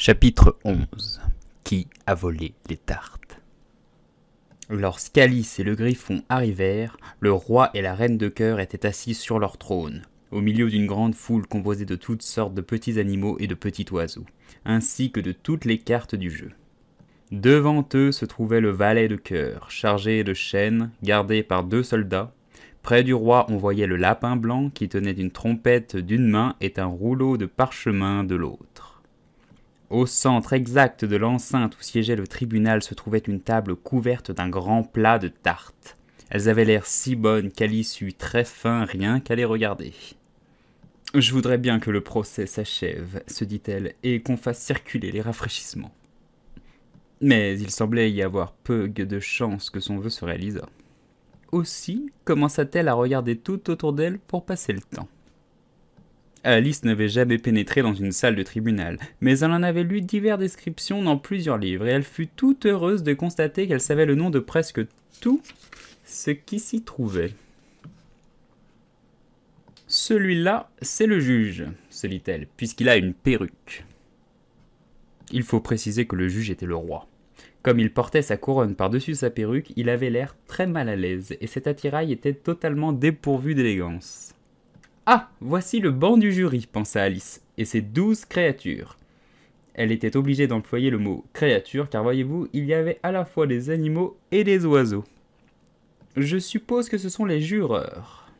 Chapitre 11 Qui a volé les tartes Lorsqu'Alice et le griffon arrivèrent, le roi et la reine de cœur étaient assis sur leur trône, au milieu d'une grande foule composée de toutes sortes de petits animaux et de petits oiseaux, ainsi que de toutes les cartes du jeu. Devant eux se trouvait le valet de cœur, chargé de chaînes, gardé par deux soldats. Près du roi, on voyait le lapin blanc qui tenait une trompette d'une main et un rouleau de parchemin de l'autre. Au centre exact de l'enceinte où siégeait le tribunal se trouvait une table couverte d'un grand plat de tartes. Elles avaient l'air si bonnes qu'Alice l'issue très fin rien qu'à les regarder. Je voudrais bien que le procès s'achève, se dit-elle, et qu'on fasse circuler les rafraîchissements. Mais il semblait y avoir peu de chances que son vœu se réalisât. Aussi commença-t-elle à regarder tout autour d'elle pour passer le temps. Alice n'avait jamais pénétré dans une salle de tribunal, mais elle en avait lu diverses descriptions dans plusieurs livres et elle fut toute heureuse de constater qu'elle savait le nom de presque tout ce qui s'y trouvait. Celui-là, c'est le juge, se dit-elle, puisqu'il a une perruque. Il faut préciser que le juge était le roi. Comme il portait sa couronne par-dessus sa perruque, il avait l'air très mal à l'aise et cet attirail était totalement dépourvu d'élégance. Ah, voici le banc du jury, pensa Alice, et ses douze créatures. Elle était obligée d'employer le mot créature, car voyez-vous, il y avait à la fois des animaux et des oiseaux. Je suppose que ce sont les jureurs.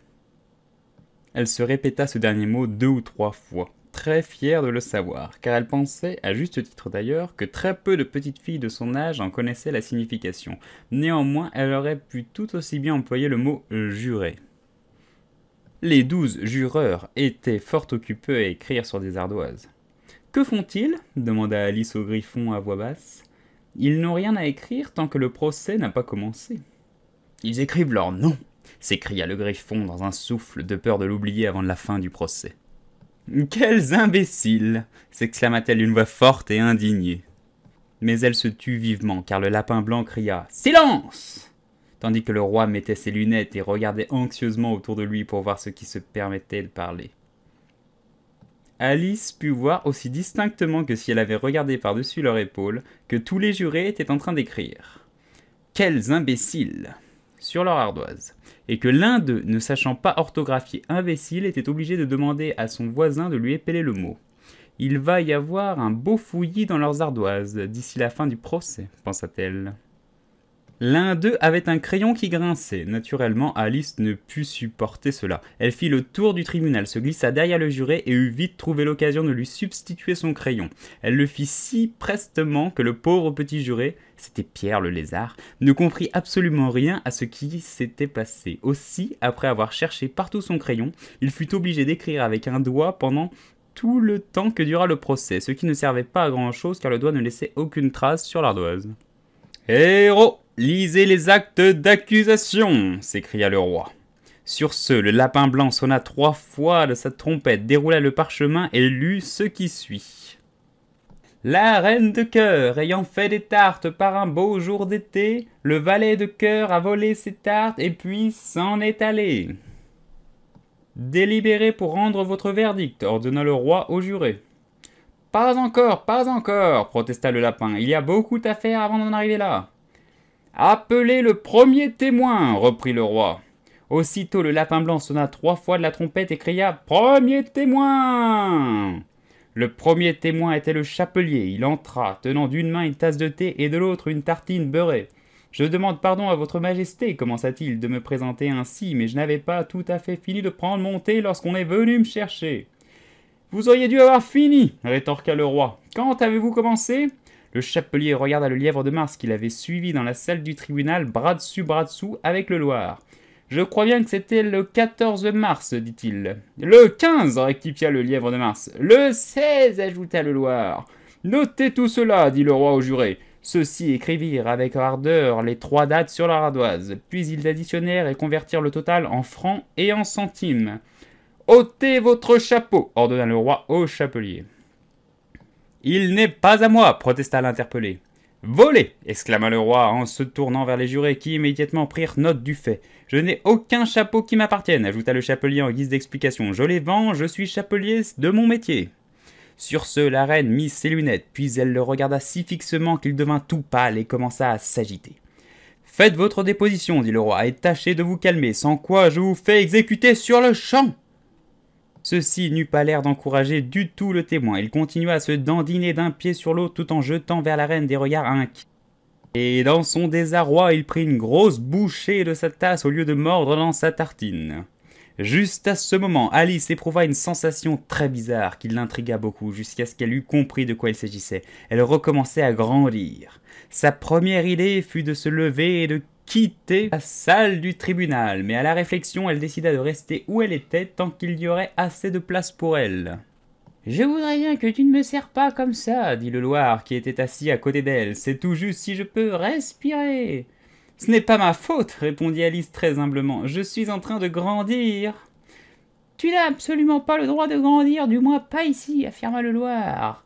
Elle se répéta ce dernier mot deux ou trois fois, très fière de le savoir, car elle pensait, à juste titre d'ailleurs, que très peu de petites filles de son âge en connaissaient la signification. Néanmoins, elle aurait pu tout aussi bien employer le mot juré. Les douze jureurs étaient fort occupés à écrire sur des ardoises. Que font-ils demanda Alice au griffon à voix basse. Ils n'ont rien à écrire tant que le procès n'a pas commencé. Ils écrivent leur nom s'écria le griffon dans un souffle de peur de l'oublier avant la fin du procès. Quels imbéciles s'exclama-t-elle d'une voix forte et indignée. Mais elle se tut vivement car le lapin blanc cria Silence tandis que le roi mettait ses lunettes et regardait anxieusement autour de lui pour voir ce qui se permettait de parler. Alice put voir aussi distinctement que si elle avait regardé par-dessus leur épaule que tous les jurés étaient en train d'écrire. Quels imbéciles sur leur ardoise, et que l'un d'eux, ne sachant pas orthographier imbécile, était obligé de demander à son voisin de lui épeler le mot. Il va y avoir un beau fouillis dans leurs ardoises d'ici la fin du procès, pensa-t-elle. L'un d'eux avait un crayon qui grinçait. Naturellement, Alice ne put supporter cela. Elle fit le tour du tribunal, se glissa derrière le juré et eut vite trouvé l'occasion de lui substituer son crayon. Elle le fit si prestement que le pauvre petit juré, c'était Pierre le lézard, ne comprit absolument rien à ce qui s'était passé. Aussi, après avoir cherché partout son crayon, il fut obligé d'écrire avec un doigt pendant tout le temps que dura le procès, ce qui ne servait pas à grand chose car le doigt ne laissait aucune trace sur l'ardoise. Héros Lisez les actes d'accusation s'écria le roi. Sur ce, le lapin blanc sonna trois fois de sa trompette, déroula le parchemin et lut ce qui suit. La reine de cœur, ayant fait des tartes par un beau jour d'été, le valet de cœur a volé ses tartes et puis s'en est allé. Délibérez pour rendre votre verdict, ordonna le roi au juré. Pas encore, pas encore, protesta le lapin, il y a beaucoup à faire avant d'en arriver là. Appelez le premier témoin, reprit le roi. Aussitôt le lapin blanc sonna trois fois de la trompette et cria Premier témoin Le premier témoin était le chapelier. Il entra, tenant d'une main une tasse de thé et de l'autre une tartine beurrée. Je demande pardon à votre majesté, commença-t-il, de me présenter ainsi, mais je n'avais pas tout à fait fini de prendre mon thé lorsqu'on est venu me chercher. Vous auriez dû avoir fini, rétorqua le roi. Quand avez-vous commencé le chapelier regarda le lièvre de Mars qu'il avait suivi dans la salle du tribunal, bras dessus, bras dessous, avec le Loir. Je crois bien que c'était le 14 mars, dit-il. Le 15, rectifia le lièvre de Mars. Le 16, ajouta le Loir. Notez tout cela, dit le roi au juré. Ceux-ci écrivirent avec ardeur les trois dates sur la radoise. puis ils additionnèrent et convertirent le total en francs et en centimes. ôtez votre chapeau, ordonna le roi au chapelier. Il n'est pas à moi protesta l'interpellé. Volé exclama le roi en se tournant vers les jurés qui immédiatement prirent note du fait. Je n'ai aucun chapeau qui m'appartienne, ajouta le chapelier en guise d'explication. Je les vends, je suis chapelier de mon métier. Sur ce, la reine mit ses lunettes, puis elle le regarda si fixement qu'il devint tout pâle et commença à s'agiter. Faites votre déposition, dit le roi, et tâchez de vous calmer, sans quoi je vous fais exécuter sur le champ. Ceci n'eut pas l'air d'encourager du tout le témoin. Il continua à se dandiner d'un pied sur l'autre tout en jetant vers la reine des regards inquiets. Et dans son désarroi, il prit une grosse bouchée de sa tasse au lieu de mordre dans sa tartine. Juste à ce moment, Alice éprouva une sensation très bizarre qui l'intrigua beaucoup jusqu'à ce qu'elle eût compris de quoi il s'agissait. Elle recommençait à grandir. Sa première idée fut de se lever et de quitter la salle du tribunal, mais à la réflexion, elle décida de rester où elle était tant qu'il y aurait assez de place pour elle. Je voudrais bien que tu ne me sers pas comme ça, dit le Loir qui était assis à côté d'elle. C'est tout juste si je peux respirer. Ce n'est pas ma faute, répondit Alice très humblement. Je suis en train de grandir. Tu n'as absolument pas le droit de grandir, du moins pas ici, affirma le Loir.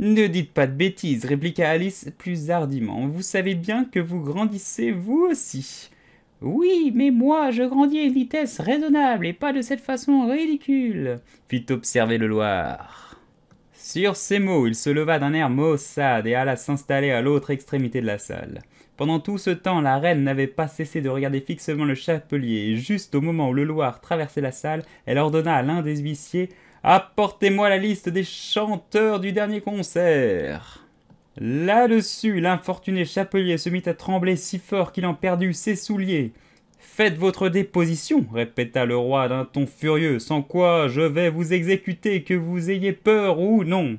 Ne dites pas de bêtises, répliqua Alice plus hardiment. Vous savez bien que vous grandissez vous aussi. Oui, mais moi, je grandis à une vitesse raisonnable et pas de cette façon ridicule, fit observer le Loir. Sur ces mots, il se leva d'un air maussade et alla s'installer à l'autre extrémité de la salle. Pendant tout ce temps, la reine n'avait pas cessé de regarder fixement le chapelier, et juste au moment où le Loir traversait la salle, elle ordonna à l'un des huissiers Apportez-moi la liste des chanteurs du dernier concert. Là-dessus, l'infortuné chapelier se mit à trembler si fort qu'il en perdut ses souliers. Faites votre déposition, répéta le roi d'un ton furieux, sans quoi je vais vous exécuter, que vous ayez peur ou non.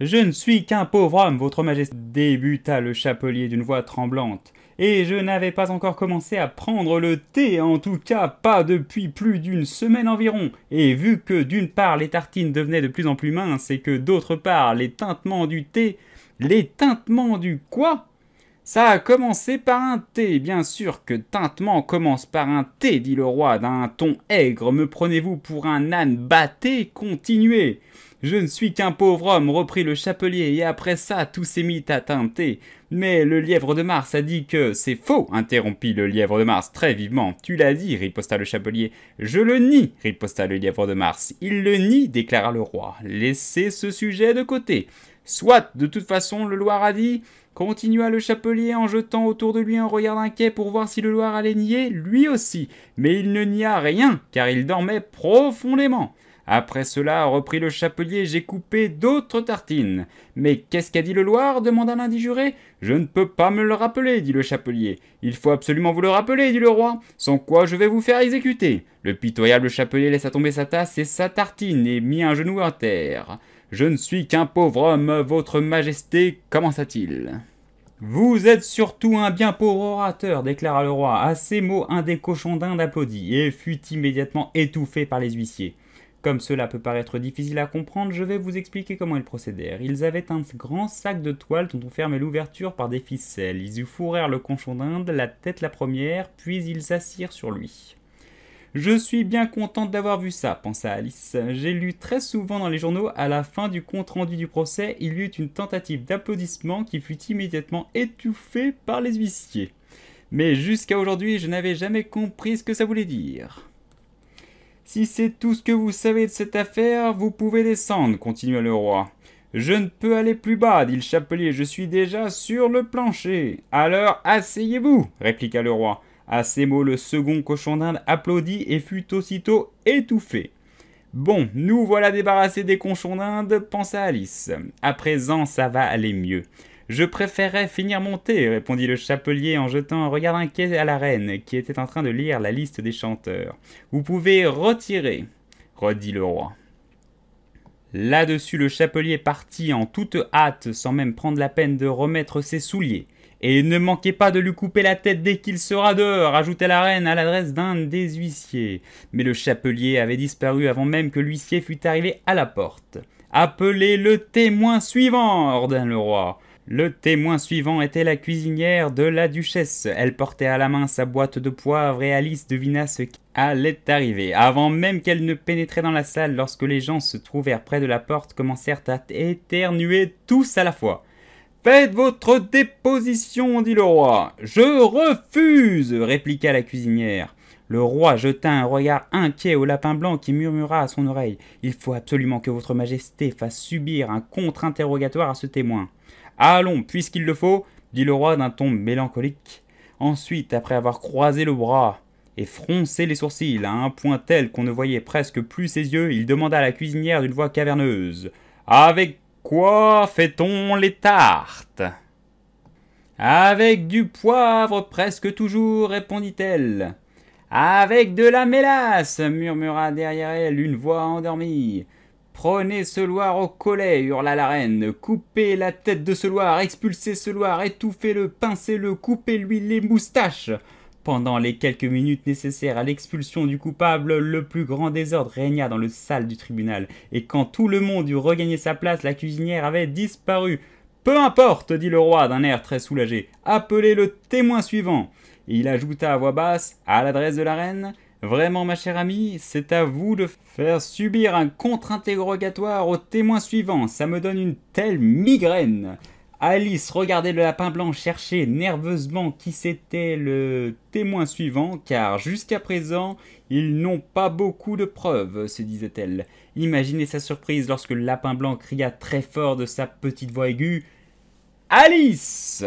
Je ne suis qu'un pauvre homme, votre majesté, débuta le chapelier d'une voix tremblante et je n'avais pas encore commencé à prendre le thé, en tout cas pas depuis plus d'une semaine environ. Et vu que d'une part les tartines devenaient de plus en plus minces et que d'autre part les tintements du thé, les tintements du quoi ça a commencé par un T, bien sûr que teintement commence par un T, dit le roi d'un ton aigre. Me prenez-vous pour un âne batté Continuez. Je ne suis qu'un pauvre homme, reprit le chapelier, et après ça tout s'est mis à teinter. Mais le lièvre de Mars a dit que c'est faux, interrompit le lièvre de Mars très vivement. Tu l'as dit, riposta le chapelier. Je le nie, riposta le lièvre de Mars. Il le nie, déclara le roi. Laissez ce sujet de côté. Soit, de toute façon, le Loir a dit, Continua le chapelier en jetant autour de lui un regard inquiet pour voir si le Loir allait nier, lui aussi. Mais il ne nia rien, car il dormait profondément. Après cela, reprit le chapelier, j'ai coupé d'autres tartines. Mais qu'est-ce qu'a dit le Loir demanda jurés Je ne peux pas me le rappeler, dit le chapelier. Il faut absolument vous le rappeler, dit le roi, sans quoi je vais vous faire exécuter. Le pitoyable chapelier laissa tomber sa tasse et sa tartine et mit un genou à terre. Je ne suis qu'un pauvre homme, votre majesté, commença-t-il. Vous êtes surtout un bien pauvre orateur, déclara le roi. À ces mots, un des cochons d'Inde applaudit et fut immédiatement étouffé par les huissiers. Comme cela peut paraître difficile à comprendre, je vais vous expliquer comment ils procédèrent. Ils avaient un grand sac de toile dont on fermait l'ouverture par des ficelles. Ils y fourrèrent le cochon d'Inde, la tête la première, puis ils s'assirent sur lui. Je suis bien contente d'avoir vu ça, pensa Alice. J'ai lu très souvent dans les journaux, à la fin du compte-rendu du procès, il y eut une tentative d'applaudissement qui fut immédiatement étouffée par les huissiers. Mais jusqu'à aujourd'hui, je n'avais jamais compris ce que ça voulait dire. Si c'est tout ce que vous savez de cette affaire, vous pouvez descendre, continua le roi. Je ne peux aller plus bas, dit le chapelier, je suis déjà sur le plancher. Alors asseyez-vous, répliqua le roi. À ces mots, le second cochon d'Inde applaudit et fut aussitôt étouffé. Bon, nous voilà débarrassés des cochons d'Inde, pensa Alice. À présent, ça va aller mieux. Je préférerais finir mon thé, répondit le chapelier en jetant un regard inquiet à la reine, qui était en train de lire la liste des chanteurs. Vous pouvez retirer, redit le roi. Là-dessus, le chapelier partit en toute hâte, sans même prendre la peine de remettre ses souliers. Et ne manquez pas de lui couper la tête dès qu'il sera dehors, ajoutait la reine à l'adresse d'un des huissiers. Mais le chapelier avait disparu avant même que l'huissier fût arrivé à la porte. Appelez le témoin suivant, ordonna le roi. Le témoin suivant était la cuisinière de la duchesse. Elle portait à la main sa boîte de poivre et Alice devina ce qui allait arriver. Avant même qu'elle ne pénétrait dans la salle, lorsque les gens se trouvèrent près de la porte, commencèrent à éternuer tous à la fois. Faites votre déposition, dit le roi. Je refuse, répliqua la cuisinière. Le roi jeta un regard inquiet au lapin blanc qui murmura à son oreille. Il faut absolument que votre majesté fasse subir un contre-interrogatoire à ce témoin. Allons, puisqu'il le faut, dit le roi d'un ton mélancolique. Ensuite, après avoir croisé le bras et froncé les sourcils à un point tel qu'on ne voyait presque plus ses yeux, il demanda à la cuisinière d'une voix caverneuse. Avec « Quoi fait-on les tartes Avec du poivre presque toujours, répondit-elle. Avec de la mélasse, murmura derrière elle une voix endormie. Prenez ce loir au collet, hurla la reine. Coupez la tête de ce loir, expulsez ce loir, étouffez-le, pincez-le, coupez-lui les moustaches. Pendant les quelques minutes nécessaires à l'expulsion du coupable, le plus grand désordre régna dans le salle du tribunal, et quand tout le monde eut regagné sa place, la cuisinière avait disparu. Peu importe, dit le roi d'un air très soulagé, appelez le témoin suivant. il ajouta à voix basse, à l'adresse de la reine, Vraiment, ma chère amie, c'est à vous de faire subir un contre-interrogatoire au témoin suivant. Ça me donne une telle migraine. Alice regardait le lapin blanc chercher nerveusement qui c'était le témoin suivant, car jusqu'à présent, ils n'ont pas beaucoup de preuves, se disait-elle. Imaginez sa surprise lorsque le lapin blanc cria très fort de sa petite voix aiguë Alice